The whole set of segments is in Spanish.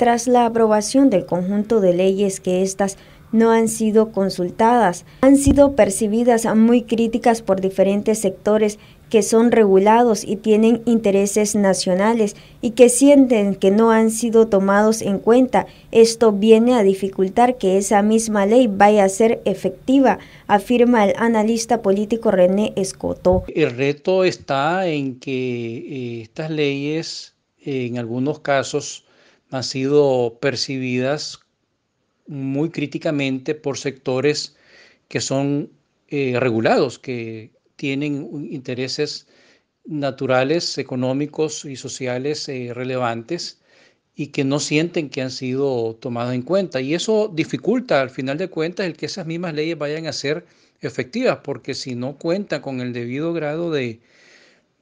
tras la aprobación del conjunto de leyes que estas no han sido consultadas, han sido percibidas muy críticas por diferentes sectores que son regulados y tienen intereses nacionales y que sienten que no han sido tomados en cuenta. Esto viene a dificultar que esa misma ley vaya a ser efectiva, afirma el analista político René Escoto. El reto está en que eh, estas leyes en algunos casos han sido percibidas muy críticamente por sectores que son eh, regulados, que tienen intereses naturales, económicos y sociales eh, relevantes y que no sienten que han sido tomados en cuenta. Y eso dificulta, al final de cuentas, el que esas mismas leyes vayan a ser efectivas, porque si no cuentan con el debido grado de,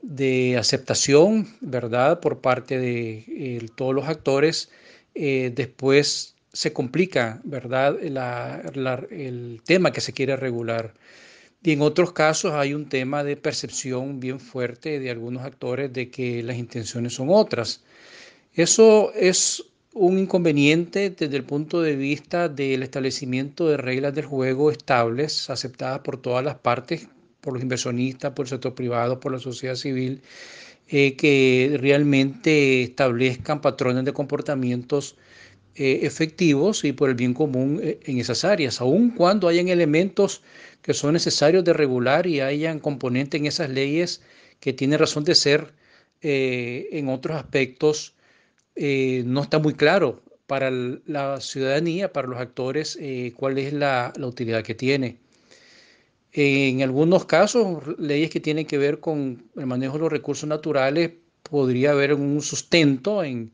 de aceptación, ¿verdad?, por parte de eh, todos los actores, eh, después se complica, ¿verdad?, el tema que se quiere regular. Y en otros casos hay un tema de percepción bien fuerte de algunos actores de que las intenciones son otras. Eso es un inconveniente desde el punto de vista del establecimiento de reglas del juego estables, aceptadas por todas las partes, por los inversionistas, por el sector privado, por la sociedad civil, eh, que realmente establezcan patrones de comportamientos eh, efectivos y por el bien común eh, en esas áreas, aun cuando hayan elementos que son necesarios de regular y hayan componente en esas leyes que tiene razón de ser en otros aspectos, no está muy claro para la ciudadanía, para los actores, cuál es la utilidad que tiene. En algunos casos, leyes que tienen que ver con el manejo de los recursos naturales, podría haber un sustento en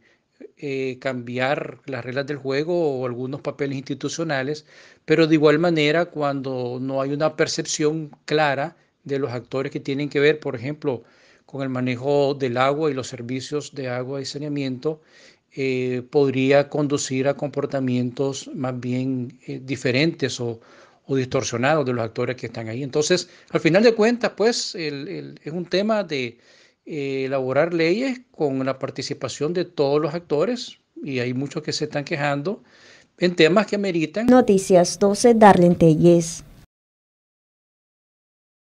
eh, cambiar las reglas del juego o algunos papeles institucionales, pero de igual manera, cuando no hay una percepción clara de los actores que tienen que ver, por ejemplo, con el manejo del agua y los servicios de agua y saneamiento, eh, podría conducir a comportamientos más bien eh, diferentes o, o distorsionados de los actores que están ahí. Entonces, al final de cuentas, pues es un tema de eh, elaborar leyes con la participación de todos los actores y hay muchos que se están quejando en temas que meritan. Noticias 12, Darlene